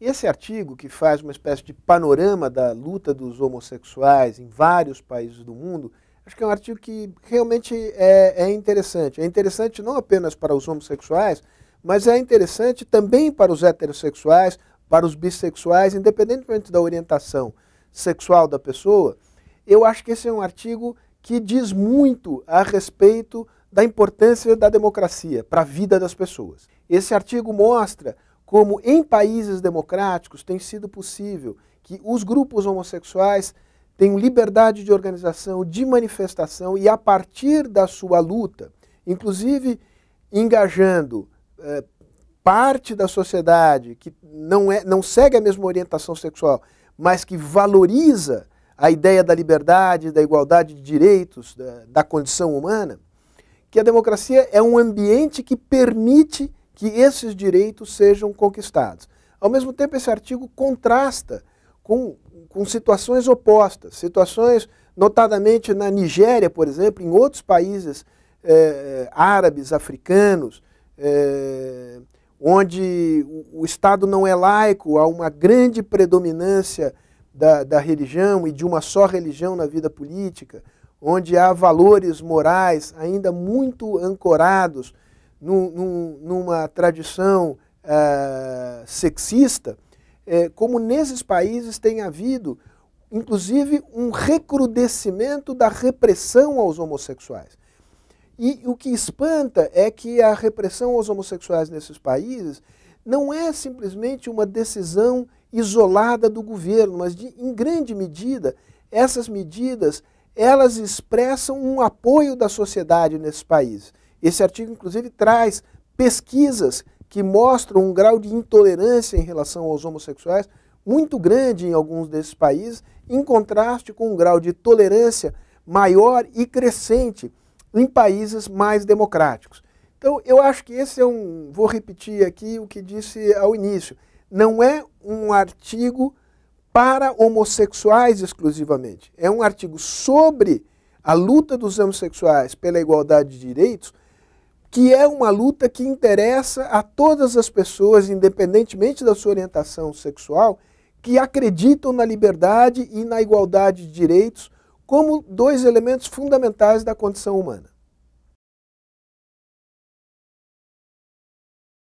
Esse artigo, que faz uma espécie de panorama da luta dos homossexuais em vários países do mundo, acho que é um artigo que realmente é, é interessante. É interessante não apenas para os homossexuais, mas é interessante também para os heterossexuais, para os bissexuais, independentemente da orientação sexual da pessoa. Eu acho que esse é um artigo que diz muito a respeito da importância da democracia para a vida das pessoas. Esse artigo mostra como em países democráticos tem sido possível que os grupos homossexuais tenham liberdade de organização, de manifestação e a partir da sua luta, inclusive engajando eh, parte da sociedade que não, é, não segue a mesma orientação sexual, mas que valoriza a ideia da liberdade, da igualdade de direitos, da, da condição humana, que a democracia é um ambiente que permite que esses direitos sejam conquistados. Ao mesmo tempo, esse artigo contrasta com, com situações opostas, situações notadamente na Nigéria, por exemplo, em outros países eh, eh, árabes, africanos, eh, onde o, o, Estado não é laico, há uma grande predominância da, da religião e de uma só religião na vida política, onde há valores morais ainda muito ancorados numa tradição uh, sexista, é, como nesses países tem havido, inclusive, um recrudescimento da repressão aos homossexuais. E o que espanta é que a repressão aos homossexuais nesses países não é simplesmente uma decisão isolada do governo, mas de, em grande medida essas medidas elas expressam um apoio da sociedade nesses países. Esse artigo, inclusive, traz pesquisas que mostram um grau de intolerância em relação aos homossexuais muito grande em alguns desses países, em contraste com um grau de tolerância maior e crescente em países mais democráticos. Então, eu acho que esse é um. Vou repetir aqui o que disse ao início. Não é um artigo para homossexuais exclusivamente. É um artigo sobre a luta dos homossexuais pela igualdade de direitos que é uma luta que interessa a todas as pessoas, independentemente da sua orientação sexual, que acreditam na liberdade e na igualdade de direitos como dois elementos fundamentais da condição humana.